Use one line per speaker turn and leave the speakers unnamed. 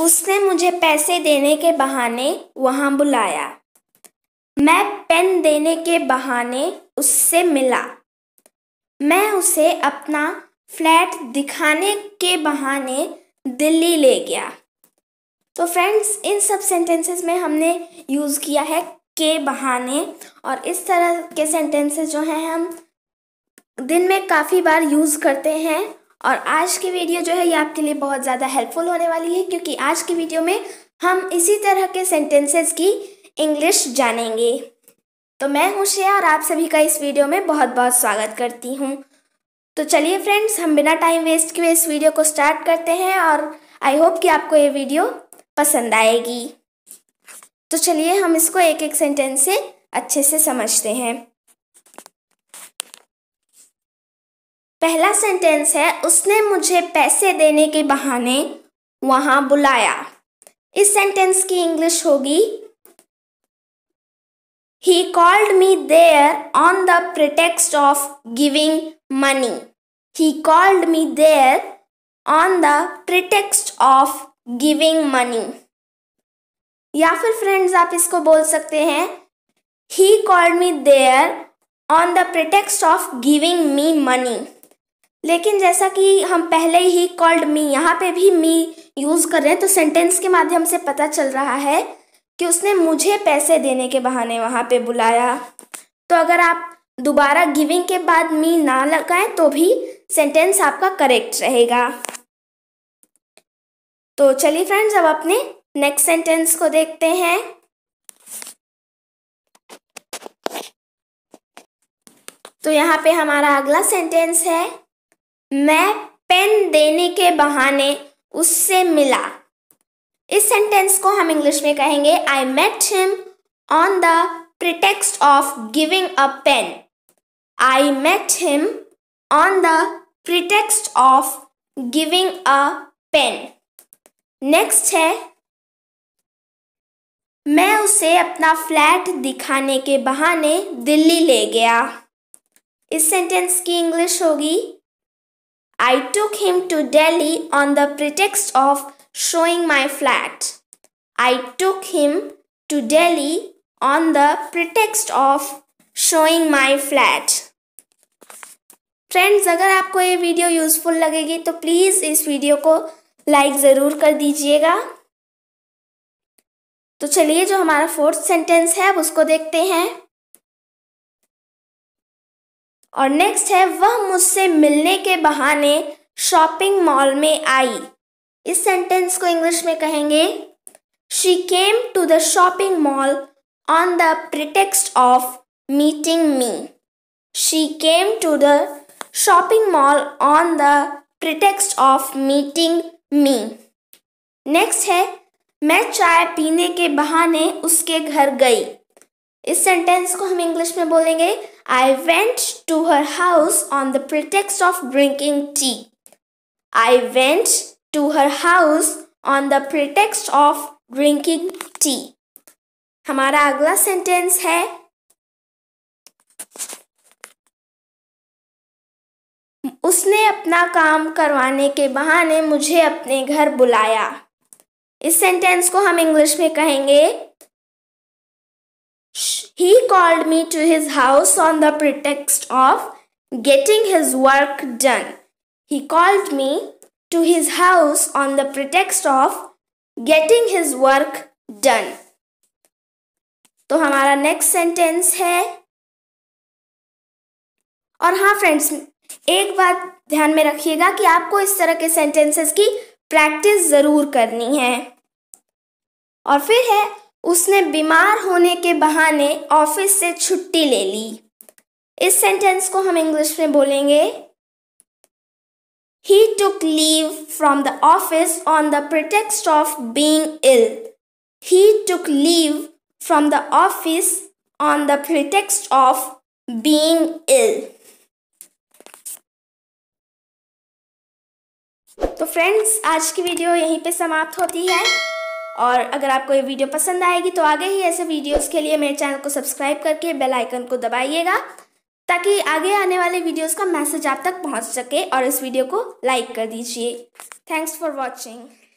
उसने मुझे पैसे देने के बहाने वहाँ बुलाया मैं पेन देने के बहाने उससे मिला मैं उसे अपना फ्लैट दिखाने के बहाने दिल्ली ले गया तो फ्रेंड्स इन सब सेंटेंसेस में हमने यूज़ किया है के बहाने और इस तरह के सेंटेंसेस जो हैं हम दिन में काफ़ी बार यूज़ करते हैं और आज की वीडियो जो है ये आपके लिए बहुत ज़्यादा हेल्पफुल होने वाली है क्योंकि आज की वीडियो में हम इसी तरह के सेंटेंसेस की इंग्लिश जानेंगे तो मैं हूँ श्रेया और आप सभी का इस वीडियो में बहुत बहुत स्वागत करती हूँ तो चलिए फ्रेंड्स हम बिना टाइम वेस्ट किए इस वीडियो को स्टार्ट करते हैं और आई होप कि आपको ये वीडियो पसंद आएगी तो चलिए हम इसको एक एक सेंटेंस से अच्छे से समझते हैं पहला सेंटेंस है उसने मुझे पैसे देने के बहाने वहां बुलाया इस सेंटेंस की इंग्लिश होगी he called me there on the pretext of giving money he called me there on the pretext of giving money या फिर फ्रेंड्स आप इसको बोल सकते हैं he called me there on the pretext of giving me money लेकिन जैसा कि हम पहले ही कॉल्ड मी यहाँ पे भी मी यूज़ कर रहे हैं तो सेंटेंस के माध्यम से पता चल रहा है कि उसने मुझे पैसे देने के बहाने वहाँ पे बुलाया तो अगर आप दोबारा गिविंग के बाद मी ना लगाएं तो भी सेंटेंस आपका करेक्ट रहेगा तो चलिए फ्रेंड्स अब अपने नेक्स्ट सेंटेंस को देखते हैं तो यहाँ पे हमारा अगला सेंटेंस है मैं पेन देने के बहाने उससे मिला इस सेंटेंस को हम इंग्लिश में कहेंगे I met him on the pretext of giving a pen I met him on the pretext of giving a pen next है मैं उसे अपना फ्लैट दिखाने के बहाने दिल्ली ले गया इस सेंटेंस की इंग्लिश होगी I took him to Delhi on the pretext of showing my flat. I took him to Delhi on the pretext of showing my flat. Friends अगर आपको ये वीडियो यूज़फुल लगेगी तो प्लीज़ इस वीडियो को like ज़रूर कर दीजिएगा तो चलिए जो हमारा फोर्थ सेंटेंस है अब उसको देखते हैं और नेक्स्ट है वह मुझसे मिलने के बहाने शॉपिंग मॉल में आई इस सेंटेंस को इंग्लिश में कहेंगे she came to the shopping mall on the pretext of meeting me she came to the shopping mall on the pretext of meeting me next है मैं चाय पीने के बहाने उसके घर गई इस सेंटेंस को हम इंग्लिश में बोलेंगे I went to her house on the pretext of drinking tea I went to her house on the pretext of drinking tea हमारा अगला सेंटेंस है उसने अपना काम करवाने के बहाने मुझे अपने घर बुलाया इस सेंटेंस को हम इंग्लिश में कहेंगे He called me to his house on the pretext of getting his work done. He called me to his house on the pretext of getting his work done. तो हमारा नेक्स्ट सेंटेंस है और हाँ friends एक बात ध्यान में रखिएगा कि आपको इस तरह के सेंटेंसेस की प्रैक्टिस ज़रूर करनी है और फिर है उसने बीमार होने के बहाने ऑफिस से छुट्टी ले ली इस सेंटेंस को हम इंग्लिश में बोलेंगे he took leave from the office on the pretext of being ill he took leave from the office on the pretext of being ill तो फ्रेंड्स आज की वीडियो यहीं पे समाप्त होती है और अगर आपको ये वीडियो पसंद आएगी तो आगे ही ऐसे वीडियोस के लिए मेरे चैनल को सब्सक्राइब करके बेल आइकन को दबाइएगा ताकि आगे आने वाले वीडियोस का मैसेज आप तक पहुंच सके और इस वीडियो को लाइक कर दीजिए थैंक्स फॉर वॉचिंग